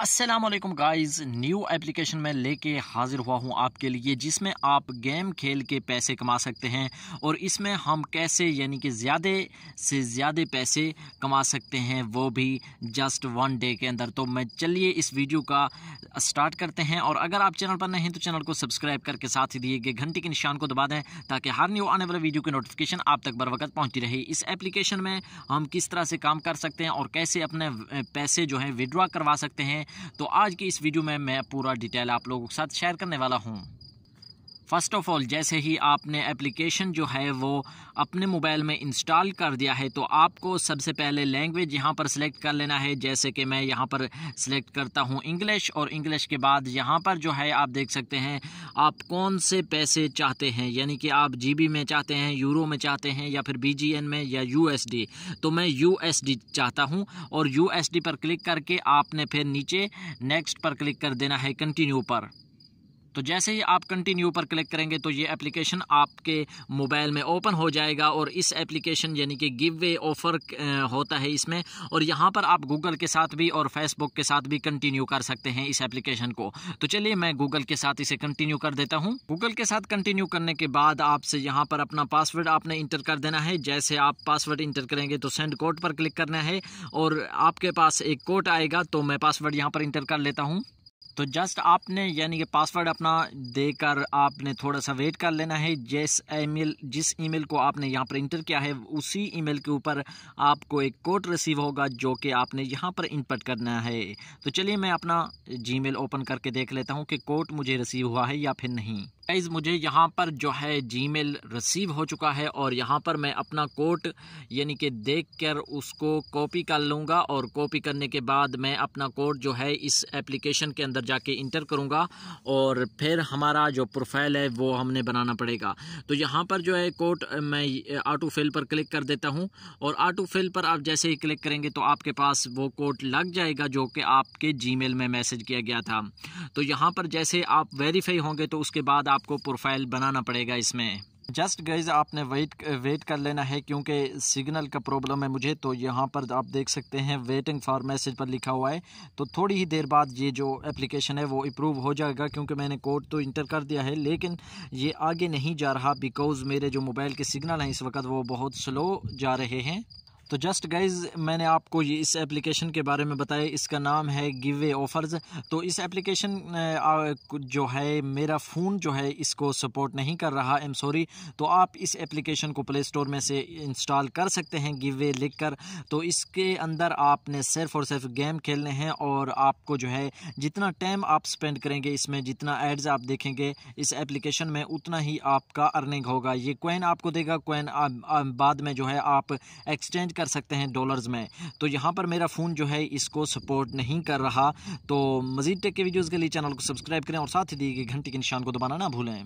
Aslam guys new application में लेके हाज़िर हुआ हूँ आपके लिए जिसमें आप गेम खेल के पैसे कमा सकते हैं और इसमें हम कैसे यानी कि ज़्यादा से ज़्यादा पैसे कमा सकते हैं वो भी जस्ट वन डे के अंदर तो मैं चलिए इस वीडियो का स्टार्ट करते हैं और अगर आप चैनल पर नहीं तो चैनल को सब्सक्राइब करके साथ ही दिए गए घंटे के निशान को दबा दें ताकि हर न्यू आने वाले वीडियो की नोटिफिकेशन आप तक बर वक्त पहुँची रहे इस एप्लीकेशन में हम किस तरह से काम कर सकते हैं और कैसे अपने पैसे जो हैं विड्रॉ करवा सकते हैं तो आज की इस वीडियो में मैं पूरा डिटेल आप लोगों के साथ शेयर करने वाला हूँ फ़र्स्ट ऑफ़ ऑल जैसे ही आपने एप्लीकेशन जो है वो अपने मोबाइल में इंस्टॉल कर दिया है तो आपको सबसे पहले लैंग्वेज यहाँ पर सिलेक्ट कर लेना है जैसे कि मैं यहाँ पर सिलेक्ट करता हूँ इंग्लिश और इंग्लिश के बाद यहाँ पर जो है आप देख सकते हैं आप कौन से पैसे चाहते हैं यानी कि आप जी में चाहते हैं यूरो में चाहते हैं या फिर बी में या यू तो मैं यू चाहता हूँ और यू पर क्लिक करके आपने फिर नीचे नेक्स्ट पर क्लिक कर देना है कंटिन्यू पर तो जैसे ही आप कंटिन्यू पर क्लिक करेंगे तो ये एप्लीकेशन आपके मोबाइल में ओपन हो जाएगा और इस एप्लीकेशन यानी कि गिव वे ऑफर होता है इसमें और यहाँ पर आप गूगल के साथ भी और फेसबुक के साथ भी कंटिन्यू कर सकते हैं इस एप्लीकेशन को तो चलिए मैं गूगल के साथ इसे कंटिन्यू कर देता हूँ गूगल के साथ कंटिन्यू करने के बाद आपसे यहाँ पर अपना पासवर्ड आपने इंटर कर देना है जैसे आप पासवर्ड इंटर करेंगे तो सेंड कोड पर क्लिक करना है और आपके पास एक कोड आएगा तो मैं पासवर्ड यहाँ पर इंटर कर लेता हूँ तो जस्ट आपने यानी कि पासवर्ड अपना देकर आपने थोड़ा सा वेट कर लेना है जिस ईमेल जिस ईमेल को आपने यहाँ पर इंटर किया है उसी ईमेल के ऊपर आपको एक कोड रिसीव होगा जो कि आपने यहाँ पर इनपुट करना है तो चलिए मैं अपना जीमेल ओपन करके देख लेता हूँ कि कोड मुझे रिसीव हुआ है या फिर नहीं गाइज़ मुझे यहाँ पर जो है जीमेल रिसीव हो चुका है और यहाँ पर मैं अपना कोट यानी कि देख कर उसको कॉपी कर लूँगा और कॉपी करने के बाद मैं अपना कोट जो है इस एप्लीकेशन के अंदर जाके इंटर करूँगा और फिर हमारा जो प्रोफाइल है वो हमने बनाना पड़ेगा तो यहाँ पर जो है कोट मैं ऑटो फिल पर क्लिक कर देता हूँ और आटो फिल पर आप जैसे ही क्लिक करेंगे तो आपके पास वो कोट लग जाएगा जो कि आपके जी में मैसेज किया गया था तो यहाँ पर जैसे आप वेरीफाई होंगे तो उसके बाद आप आपको प्रोफाइल बनाना पड़ेगा इसमें जस्ट गाइज आपने वेट वेट कर लेना है क्योंकि सिग्नल का प्रॉब्लम है मुझे तो यहाँ पर आप देख सकते हैं वेटिंग फॉर मैसेज पर लिखा हुआ है तो थोड़ी ही देर बाद ये जो एप्लीकेशन है वो अप्रूव हो जाएगा क्योंकि मैंने कोड तो इंटर कर दिया है लेकिन ये आगे नहीं जा रहा बिकॉज़ मेरे जो मोबाइल के सिग्नल हैं इस वक्त वो बहुत स्लो जा रहे हैं तो जस्ट गाइज मैंने आपको ये इस एप्लीकेशन के बारे में बताया इसका नाम है गिव वे ऑफर्स तो इस एप्लीकेशन जो है मेरा फ़ोन जो है इसको सपोर्ट नहीं कर रहा आई एम सॉरी तो आप इस एप्लीकेशन को प्ले स्टोर में से इंस्टॉल कर सकते हैं गिव वे लिख कर तो इसके अंदर आपने सिर्फ और सिर्फ गेम खेलने हैं और आपको जो है जितना टाइम आप स्पेंड करेंगे इसमें जितना एड्स आप देखेंगे इस एप्लीकेशन में उतना ही आपका अर्निंग होगा ये कोइन आपको देगा कोइन बाद में जो है आप एक्सचेंज कर सकते हैं डॉलर्स में तो यहाँ पर मेरा फ़ोन जो है इसको सपोर्ट नहीं कर रहा तो मज़ीद टेक के वीडियोज़ के लिए चैनल को सब्सक्राइब करें और साथ ही दी गई घंटी के निशान को दबाना ना भूलें